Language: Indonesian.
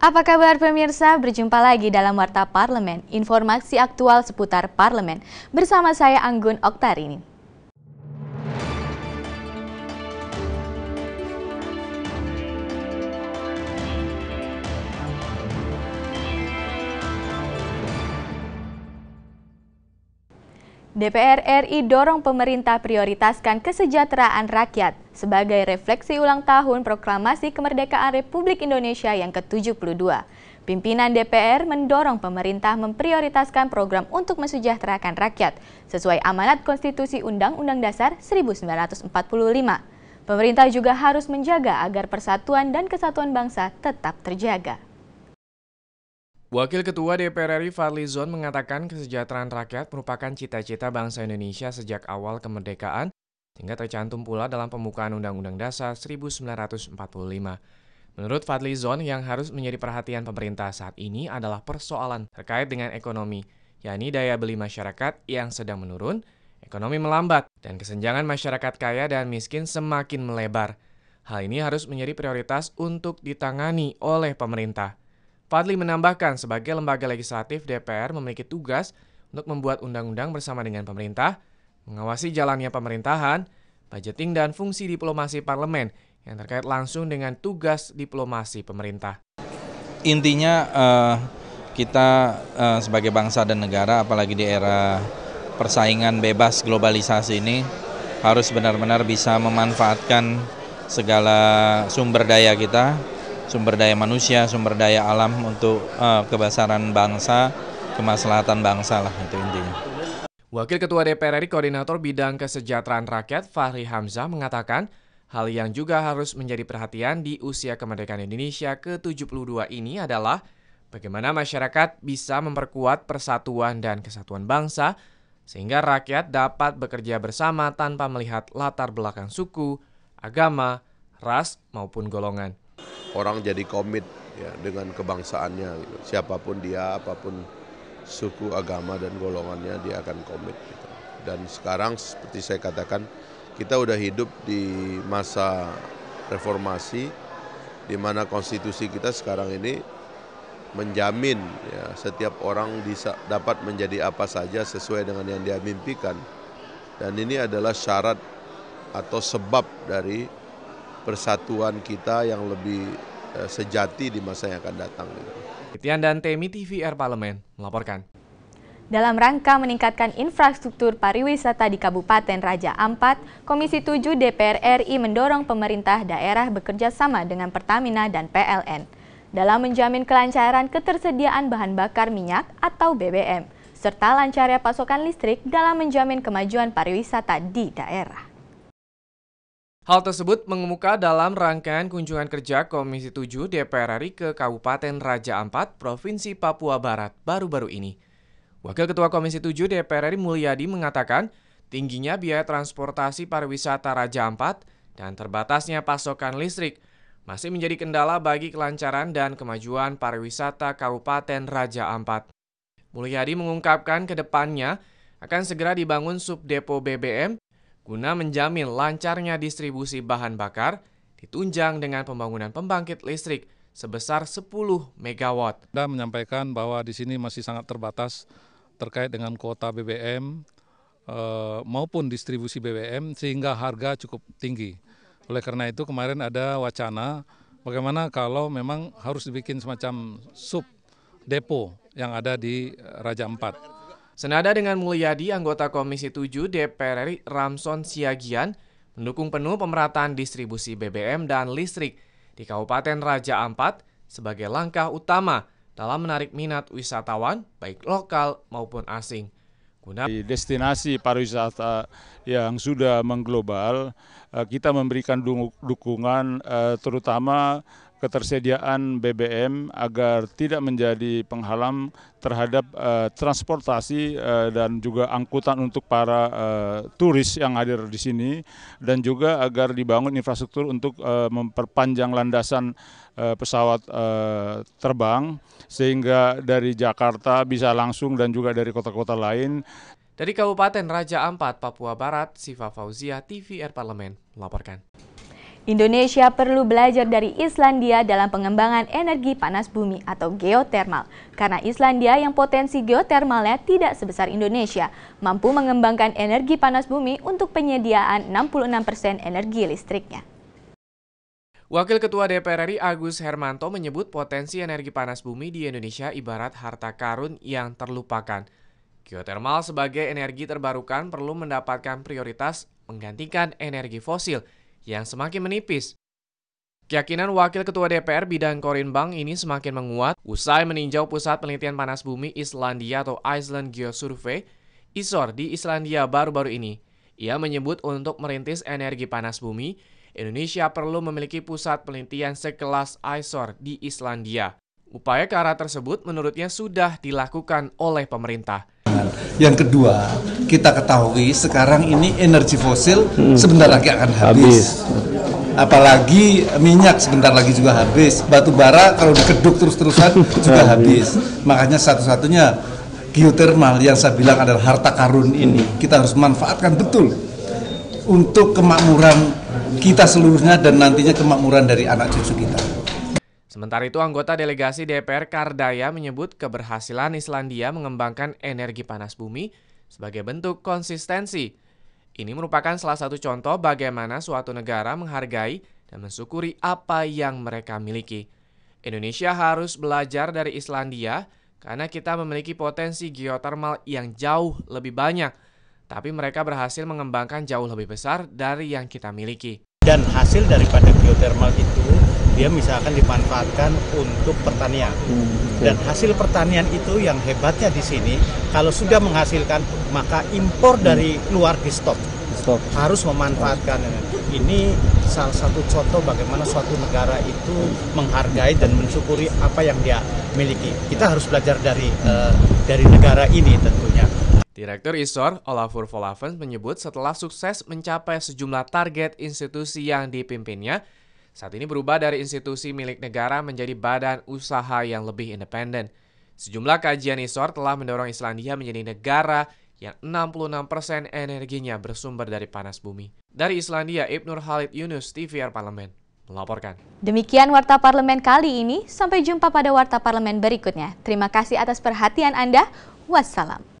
Apa kabar pemirsa? Berjumpa lagi dalam Warta Parlemen, informasi aktual seputar parlemen. Bersama saya Anggun Oktarini. DPR RI dorong pemerintah prioritaskan kesejahteraan rakyat sebagai refleksi ulang tahun proklamasi kemerdekaan Republik Indonesia yang ke-72. Pimpinan DPR mendorong pemerintah memprioritaskan program untuk mensejahterakan rakyat sesuai amanat Konstitusi Undang-Undang Dasar 1945. Pemerintah juga harus menjaga agar persatuan dan kesatuan bangsa tetap terjaga. Wakil Ketua DPR RI Fadli Zon mengatakan kesejahteraan rakyat merupakan cita-cita bangsa Indonesia sejak awal kemerdekaan hingga tercantum pula dalam pembukaan Undang-Undang Dasar 1945. Menurut Fadli Zon, yang harus menjadi perhatian pemerintah saat ini adalah persoalan terkait dengan ekonomi, yakni daya beli masyarakat yang sedang menurun, ekonomi melambat, dan kesenjangan masyarakat kaya dan miskin semakin melebar. Hal ini harus menjadi prioritas untuk ditangani oleh pemerintah. Fadli menambahkan, sebagai lembaga legislatif DPR memiliki tugas untuk membuat undang-undang bersama dengan pemerintah mengawasi jalannya pemerintahan, budgeting dan fungsi diplomasi parlemen yang terkait langsung dengan tugas diplomasi pemerintah. Intinya eh, kita eh, sebagai bangsa dan negara apalagi di era persaingan bebas globalisasi ini harus benar-benar bisa memanfaatkan segala sumber daya kita, sumber daya manusia, sumber daya alam untuk eh, kebesaran bangsa, kemaslahatan bangsa lah itu intinya. Wakil Ketua DPR RI Koordinator Bidang Kesejahteraan Rakyat Fahri Hamzah mengatakan, hal yang juga harus menjadi perhatian di usia kemerdekaan Indonesia ke-72 ini adalah bagaimana masyarakat bisa memperkuat persatuan dan kesatuan bangsa sehingga rakyat dapat bekerja bersama tanpa melihat latar belakang suku, agama, ras maupun golongan. Orang jadi komit ya dengan kebangsaannya gitu. Siapapun dia, apapun suku, agama, dan golongannya dia akan komit. Gitu. Dan sekarang seperti saya katakan, kita udah hidup di masa reformasi, di mana konstitusi kita sekarang ini menjamin ya, setiap orang bisa, dapat menjadi apa saja sesuai dengan yang dia mimpikan. Dan ini adalah syarat atau sebab dari persatuan kita yang lebih eh, sejati di masa yang akan datang. Gitu. Ketian dan Temi TVR Parlemen melaporkan. Dalam rangka meningkatkan infrastruktur pariwisata di Kabupaten Raja Ampat, Komisi 7 DPR RI mendorong pemerintah daerah bekerja sama dengan Pertamina dan PLN dalam menjamin kelancaran ketersediaan bahan bakar minyak atau BBM, serta lancarnya pasokan listrik dalam menjamin kemajuan pariwisata di daerah. Hal tersebut mengemuka dalam rangkaian kunjungan kerja Komisi 7 DPR RI ke Kabupaten Raja Ampat, Provinsi Papua Barat baru-baru ini. Wakil Ketua Komisi 7 DPR RI Mulyadi mengatakan, tingginya biaya transportasi pariwisata Raja Ampat dan terbatasnya pasokan listrik masih menjadi kendala bagi kelancaran dan kemajuan pariwisata Kabupaten Raja Ampat. Mulyadi mengungkapkan ke depannya akan segera dibangun subdepo BBM Guna menjamin lancarnya distribusi bahan bakar, ditunjang dengan pembangunan pembangkit listrik sebesar 10 MW. Anda menyampaikan bahwa di sini masih sangat terbatas terkait dengan kuota BBM eh, maupun distribusi BBM sehingga harga cukup tinggi. Oleh karena itu kemarin ada wacana bagaimana kalau memang harus dibikin semacam sub depo yang ada di Raja Empat. Senada dengan Mulyadi, anggota Komisi 7 DPR RI Ramson Siagian mendukung penuh pemerataan distribusi BBM dan listrik di Kabupaten Raja Ampat sebagai langkah utama dalam menarik minat wisatawan baik lokal maupun asing. Guna destinasi pariwisata yang sudah mengglobal, eh, kita memberikan dukungan eh, terutama ketersediaan BBM agar tidak menjadi penghalang terhadap uh, transportasi uh, dan juga angkutan untuk para uh, turis yang hadir di sini dan juga agar dibangun infrastruktur untuk uh, memperpanjang landasan uh, pesawat uh, terbang sehingga dari Jakarta bisa langsung dan juga dari kota-kota lain dari Kabupaten Raja Ampat, Papua Barat, Siva Fauzia, TVR Parlemen melaporkan. Indonesia perlu belajar dari Islandia dalam pengembangan energi panas bumi atau geotermal, karena Islandia yang potensi geotermalnya tidak sebesar Indonesia, mampu mengembangkan energi panas bumi untuk penyediaan 66% energi listriknya. Wakil Ketua DPR RI Agus Hermanto menyebut potensi energi panas bumi di Indonesia ibarat harta karun yang terlupakan. Geotermal sebagai energi terbarukan perlu mendapatkan prioritas menggantikan energi fosil – yang semakin menipis. Keyakinan Wakil Ketua DPR bidang Korinbang ini semakin menguat usai meninjau Pusat Penelitian Panas Bumi Islandia atau Iceland Geosurvey, ISOR di Islandia baru-baru ini. Ia menyebut untuk merintis energi panas bumi, Indonesia perlu memiliki pusat penelitian sekelas ISOR di Islandia. Upaya ke arah tersebut menurutnya sudah dilakukan oleh pemerintah. Yang kedua, kita ketahui sekarang ini energi fosil hmm. sebentar lagi akan habis. apalagi minyak sebentar lagi juga habis batu bara kalau dikeduk terus-terusan juga habis makanya satu-satunya geotermal yang saya bilang adalah harta karun ini kita harus manfaatkan betul untuk kemakmuran kita seluruhnya dan nantinya kemakmuran dari anak cucu kita Sementara itu, anggota delegasi DPR Kardaya menyebut keberhasilan Islandia mengembangkan energi panas bumi sebagai bentuk konsistensi. Ini merupakan salah satu contoh bagaimana suatu negara menghargai dan mensyukuri apa yang mereka miliki. Indonesia harus belajar dari Islandia karena kita memiliki potensi geotermal yang jauh lebih banyak, tapi mereka berhasil mengembangkan jauh lebih besar dari yang kita miliki. Dan hasil daripada geotermal itu dia misalkan dimanfaatkan untuk pertanian. Hmm, dan hasil pertanian itu yang hebatnya di sini, kalau sudah menghasilkan maka impor hmm. dari luar di stop. Stop. harus memanfaatkan ini salah satu contoh bagaimana suatu negara itu menghargai dan mensyukuri apa yang dia miliki kita harus belajar dari uh, dari negara ini tentunya Direktur ISOR, Olafur Volavens menyebut setelah sukses mencapai sejumlah target institusi yang dipimpinnya, saat ini berubah dari institusi milik negara menjadi badan usaha yang lebih independen. Sejumlah kajian ISOR telah mendorong Islandia menjadi negara yang 66% energinya bersumber dari panas bumi. Dari Islandia, Ibnur Khalid Yunus, TVR Parlemen, melaporkan. Demikian Warta Parlemen kali ini. Sampai jumpa pada Warta Parlemen berikutnya. Terima kasih atas perhatian Anda. Wassalam.